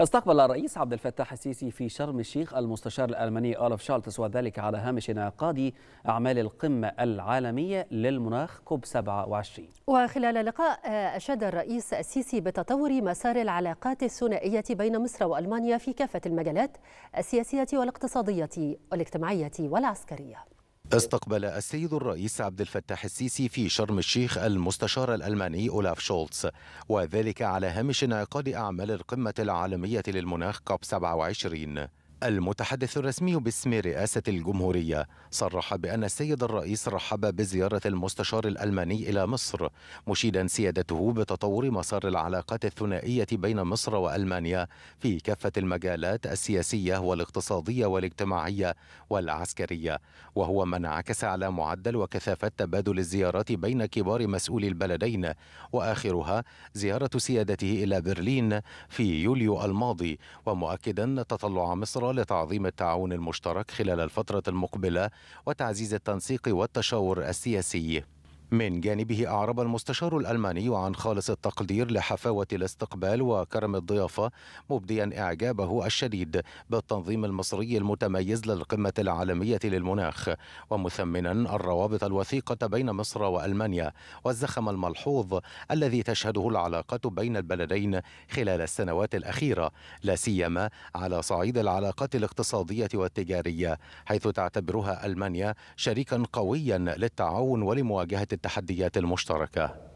استقبل الرئيس عبد الفتاح السيسي في شرم الشيخ المستشار الألماني أولف شالتس وذلك على هامش انعقاد أعمال القمة العالمية للمناخ كوب 27 وخلال اللقاء آه، أشاد الرئيس السيسي بتطور مسار العلاقات الثنائية بين مصر وألمانيا في كافة المجالات السياسية والاقتصادية والاجتماعية والعسكرية استقبل السيد الرئيس عبد الفتاح السيسي في شرم الشيخ المستشار الألماني أولاف شولتز وذلك على هامش انعقاد أعمال القمة العالمية للمناخ كوب 27 المتحدث الرسمي باسم رئاسة الجمهورية صرح بأن السيد الرئيس رحب بزيارة المستشار الألماني إلى مصر مشيدا سيادته بتطور مسار العلاقات الثنائية بين مصر وألمانيا في كافة المجالات السياسية والاقتصادية والاجتماعية والعسكرية وهو ما انعكس على معدل وكثافة تبادل الزيارات بين كبار مسؤولي البلدين وآخرها زيارة سيادته إلى برلين في يوليو الماضي ومؤكدا تطلع مصر لتعظيم التعاون المشترك خلال الفترة المقبلة وتعزيز التنسيق والتشاور السياسي من جانبه أعرب المستشار الألماني عن خالص التقدير لحفاوة الاستقبال وكرم الضيافة مبديا إعجابه الشديد بالتنظيم المصري المتميز للقمة العالمية للمناخ ومثمنا الروابط الوثيقة بين مصر وألمانيا والزخم الملحوظ الذي تشهده العلاقة بين البلدين خلال السنوات الأخيرة لا سيما على صعيد العلاقات الاقتصادية والتجارية حيث تعتبرها ألمانيا شريكا قويا للتعاون ولمواجهة التحديات المشتركه